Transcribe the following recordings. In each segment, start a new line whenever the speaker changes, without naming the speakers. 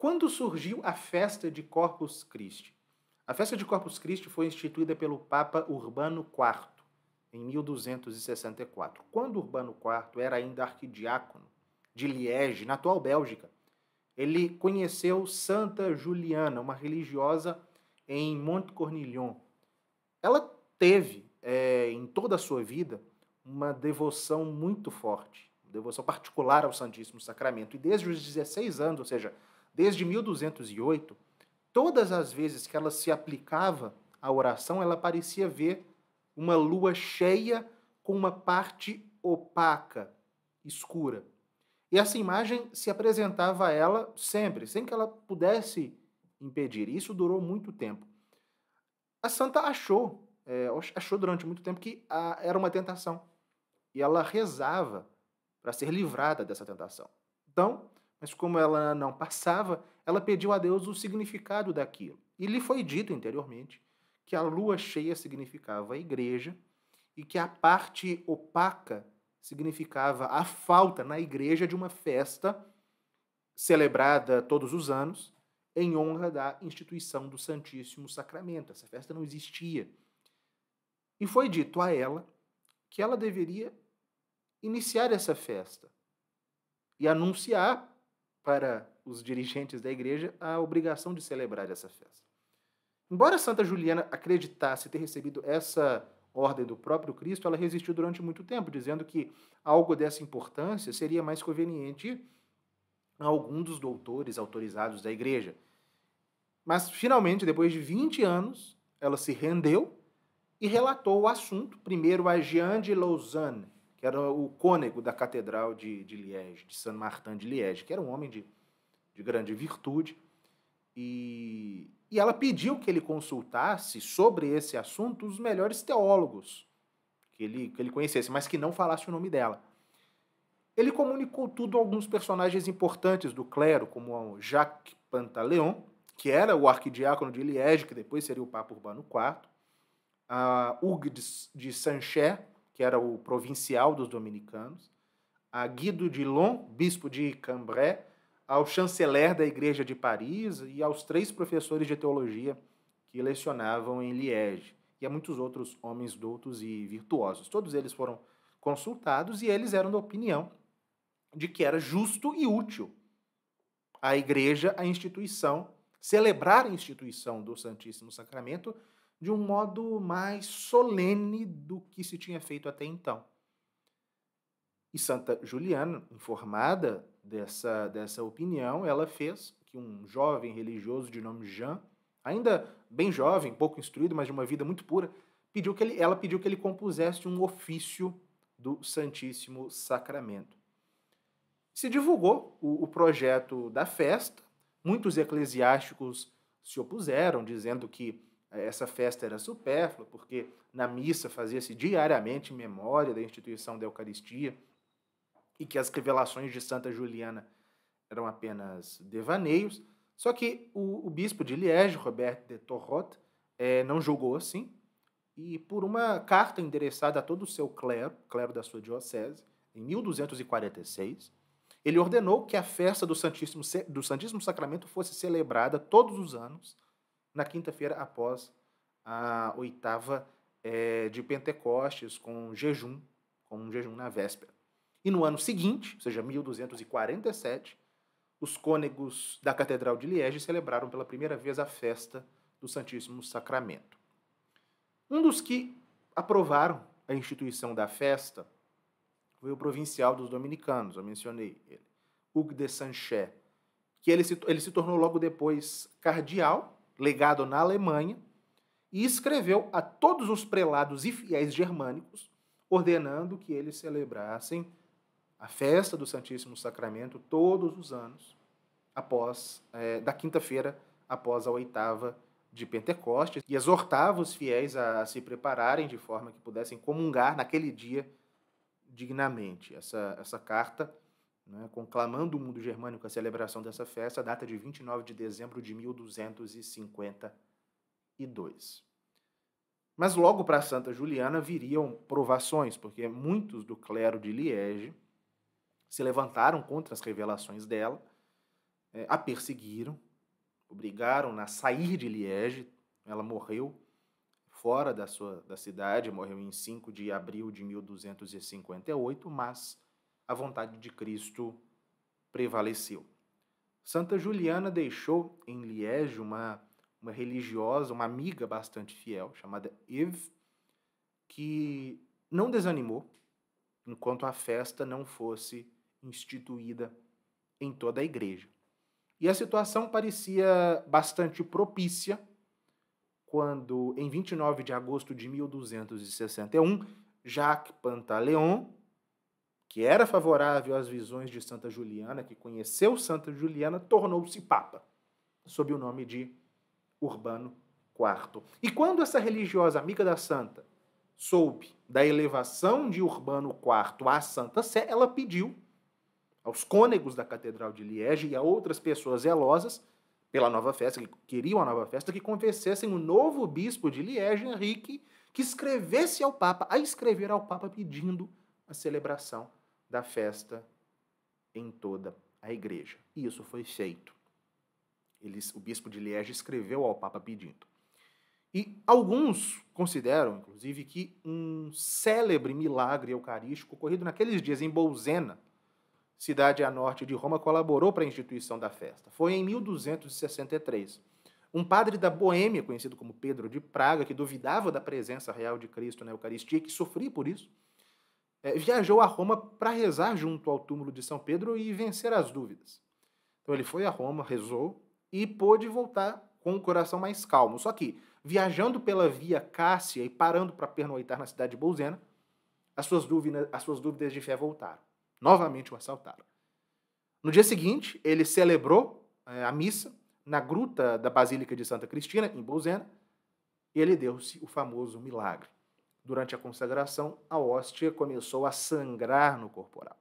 Quando surgiu a festa de Corpus Christi? A festa de Corpus Christi foi instituída pelo Papa Urbano IV, em 1264. Quando Urbano IV era ainda arquidiácono de Liege, na atual Bélgica, ele conheceu Santa Juliana, uma religiosa em Monte Cornillon. Ela teve, é, em toda a sua vida, uma devoção muito forte, uma devoção particular ao Santíssimo Sacramento. E desde os 16 anos, ou seja, Desde 1208, todas as vezes que ela se aplicava à oração, ela parecia ver uma lua cheia com uma parte opaca, escura. E essa imagem se apresentava a ela sempre, sem que ela pudesse impedir. isso durou muito tempo. A santa achou, é, achou durante muito tempo que a, era uma tentação. E ela rezava para ser livrada dessa tentação. Então, mas como ela não passava, ela pediu a Deus o significado daquilo. E lhe foi dito anteriormente que a lua cheia significava a igreja e que a parte opaca significava a falta na igreja de uma festa celebrada todos os anos em honra da instituição do Santíssimo Sacramento. Essa festa não existia. E foi dito a ela que ela deveria iniciar essa festa e anunciar para os dirigentes da igreja a obrigação de celebrar essa festa. Embora Santa Juliana acreditasse ter recebido essa ordem do próprio Cristo, ela resistiu durante muito tempo, dizendo que algo dessa importância seria mais conveniente a algum dos doutores autorizados da igreja. Mas finalmente, depois de 20 anos, ela se rendeu e relatou o assunto primeiro a Jean de Lausanne, que era o cônego da Catedral de, de Liege, de Saint Martin de Liege, que era um homem de, de grande virtude. E, e ela pediu que ele consultasse sobre esse assunto os melhores teólogos que ele, que ele conhecesse, mas que não falasse o nome dela. Ele comunicou tudo a alguns personagens importantes do clero, como Jacques Pantaleon, que era o arquidiácono de Liege, que depois seria o Papa Urbano IV, a Hugues de Sanché, que era o provincial dos dominicanos, a Guido de Lon, bispo de Cambrai, ao chanceler da Igreja de Paris e aos três professores de teologia que lecionavam em Liege, e a muitos outros homens doutos e virtuosos. Todos eles foram consultados e eles eram da opinião de que era justo e útil a igreja, a instituição, celebrar a instituição do Santíssimo Sacramento de um modo mais solene do que se tinha feito até então. E Santa Juliana, informada dessa, dessa opinião, ela fez que um jovem religioso de nome Jean, ainda bem jovem, pouco instruído, mas de uma vida muito pura, pediu que ele, ela pediu que ele compusesse um ofício do Santíssimo Sacramento. Se divulgou o, o projeto da festa, muitos eclesiásticos se opuseram, dizendo que essa festa era supérflua, porque na missa fazia-se diariamente memória da instituição da Eucaristia e que as revelações de Santa Juliana eram apenas devaneios. Só que o, o bispo de Liege, Roberto de Torrot, é, não julgou assim, e por uma carta endereçada a todo o seu clero, clero da sua diocese, em 1246, ele ordenou que a festa do Santíssimo, do Santíssimo Sacramento fosse celebrada todos os anos na quinta-feira após a oitava é, de Pentecostes, com jejum, com um jejum na véspera. E no ano seguinte, ou seja, 1247, os cônegos da Catedral de Liege celebraram pela primeira vez a festa do Santíssimo Sacramento. Um dos que aprovaram a instituição da festa foi o provincial dos dominicanos, eu mencionei ele, Hugues de Sanchet, que ele se, ele se tornou logo depois cardeal legado na Alemanha, e escreveu a todos os prelados e fiéis germânicos, ordenando que eles celebrassem a festa do Santíssimo Sacramento todos os anos, após é, da quinta-feira após a oitava de Pentecostes, e exortava os fiéis a, a se prepararem de forma que pudessem comungar naquele dia dignamente. Essa, essa carta né, conclamando o mundo germânico a celebração dessa festa, data de 29 de dezembro de 1252. Mas logo para Santa Juliana viriam provações, porque muitos do clero de Liege se levantaram contra as revelações dela, é, a perseguiram, obrigaram-na a sair de Liege. Ela morreu fora da sua da cidade, morreu em 5 de abril de 1258, mas a vontade de Cristo prevaleceu. Santa Juliana deixou em Liege uma, uma religiosa, uma amiga bastante fiel, chamada Eve, que não desanimou enquanto a festa não fosse instituída em toda a igreja. E a situação parecia bastante propícia quando, em 29 de agosto de 1261, Jacques Pantaleon, que era favorável às visões de Santa Juliana, que conheceu Santa Juliana, tornou-se Papa, sob o nome de Urbano IV. E quando essa religiosa amiga da Santa soube da elevação de Urbano IV à Santa Sé, ela pediu aos cônegos da Catedral de Liege e a outras pessoas zelosas pela nova festa, que queriam a nova festa, que convencessem o novo bispo de Liege, Henrique, que escrevesse ao Papa, a escrever ao Papa pedindo a celebração da festa em toda a igreja. E isso foi feito. Eles, o bispo de Liege escreveu ao Papa pedindo. E alguns consideram, inclusive, que um célebre milagre eucarístico ocorrido naqueles dias em Bolzena, cidade a norte de Roma, colaborou para a instituição da festa. Foi em 1263. Um padre da Boêmia, conhecido como Pedro de Praga, que duvidava da presença real de Cristo na Eucaristia e que sofria por isso, é, viajou a Roma para rezar junto ao túmulo de São Pedro e vencer as dúvidas. Então ele foi a Roma, rezou e pôde voltar com o coração mais calmo. Só que, viajando pela via Cássia e parando para pernoitar na cidade de Bolzena, as suas, dúvidas, as suas dúvidas de fé voltaram. Novamente o assaltaram. No dia seguinte, ele celebrou é, a missa na gruta da Basílica de Santa Cristina, em Bolzena e ele deu-se o famoso milagre. Durante a consagração, a hóstia começou a sangrar no corporal.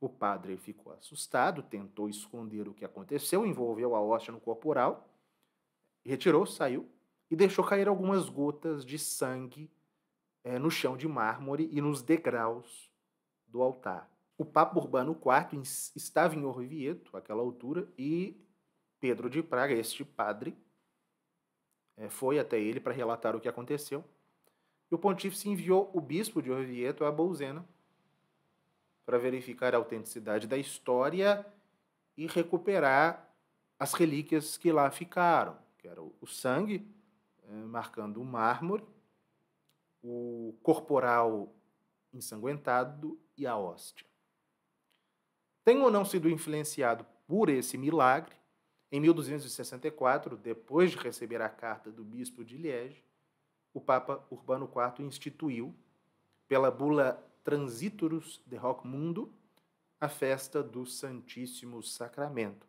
O padre ficou assustado, tentou esconder o que aconteceu, envolveu a hóstia no corporal, retirou, saiu e deixou cair algumas gotas de sangue é, no chão de mármore e nos degraus do altar. O Papa Urbano IV estava em Orvieto, àquela altura, e Pedro de Praga, este padre, é, foi até ele para relatar o que aconteceu. E o pontífice enviou o bispo de Orvieto a Bolzena para verificar a autenticidade da história e recuperar as relíquias que lá ficaram, que era o sangue eh, marcando o mármore, o corporal ensanguentado e a hóstia. Tem ou não sido influenciado por esse milagre, em 1264, depois de receber a carta do bispo de Liege, o Papa Urbano IV instituiu, pela bula transitorus de Hoc Mundo, a festa do Santíssimo Sacramento,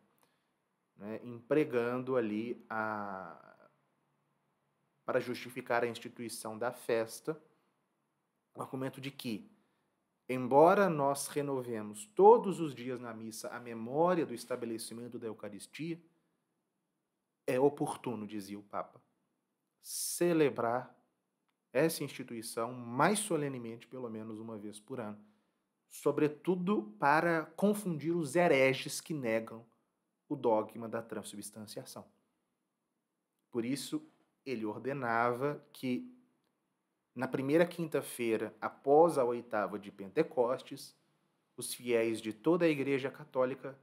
né, empregando ali a para justificar a instituição da festa, o argumento de que, embora nós renovemos todos os dias na missa a memória do estabelecimento da Eucaristia, é oportuno, dizia o Papa, celebrar essa instituição mais solenemente, pelo menos uma vez por ano, sobretudo para confundir os hereges que negam o dogma da transubstanciação. Por isso, ele ordenava que, na primeira quinta-feira, após a oitava de Pentecostes, os fiéis de toda a Igreja Católica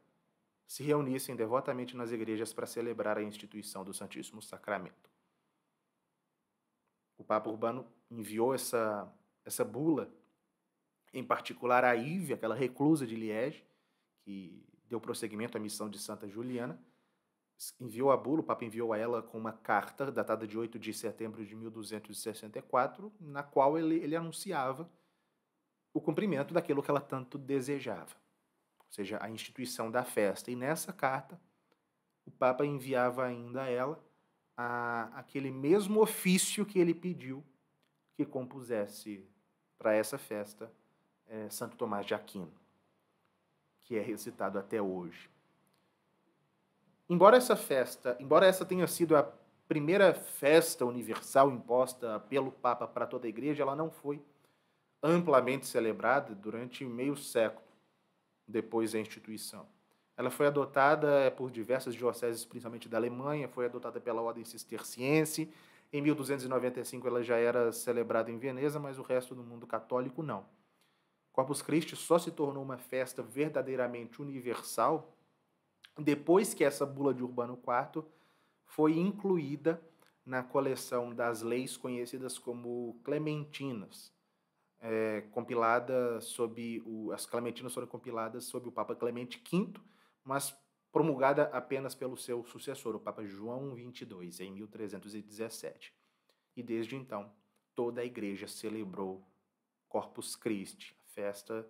se reunissem devotamente nas igrejas para celebrar a instituição do Santíssimo Sacramento o Papa Urbano enviou essa, essa bula, em particular a Ive, aquela reclusa de Liege, que deu prosseguimento à missão de Santa Juliana, enviou a bula, o Papa enviou a ela com uma carta datada de 8 de setembro de 1264, na qual ele, ele anunciava o cumprimento daquilo que ela tanto desejava, ou seja, a instituição da festa. E nessa carta, o Papa enviava ainda a ela a, aquele mesmo ofício que ele pediu que compusesse para essa festa é, Santo Tomás de Aquino, que é recitado até hoje. Embora essa festa, embora essa tenha sido a primeira festa universal imposta pelo Papa para toda a Igreja, ela não foi amplamente celebrada durante meio século depois da instituição. Ela foi adotada eh, por diversas dioceses, principalmente da Alemanha, foi adotada pela Ordem Cisterciense. Em 1295 ela já era celebrada em Veneza, mas o resto do mundo católico não. Corpus Christi só se tornou uma festa verdadeiramente universal depois que essa bula de Urbano IV foi incluída na coleção das leis conhecidas como Clementinas, é, compilada sob o, as Clementinas foram compiladas sob o Papa Clemente V mas promulgada apenas pelo seu sucessor, o Papa João XXII, em 1317. E desde então, toda a igreja celebrou Corpus Christi, a festa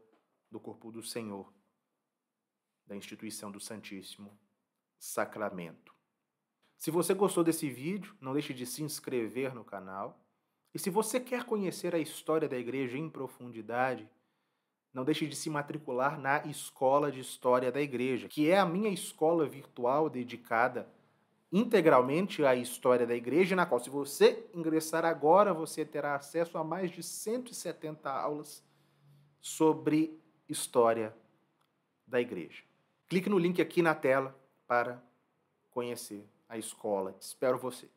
do corpo do Senhor, da instituição do Santíssimo Sacramento. Se você gostou desse vídeo, não deixe de se inscrever no canal. E se você quer conhecer a história da igreja em profundidade, não deixe de se matricular na Escola de História da Igreja, que é a minha escola virtual dedicada integralmente à história da igreja, na qual, se você ingressar agora, você terá acesso a mais de 170 aulas sobre história da igreja. Clique no link aqui na tela para conhecer a escola. Espero você.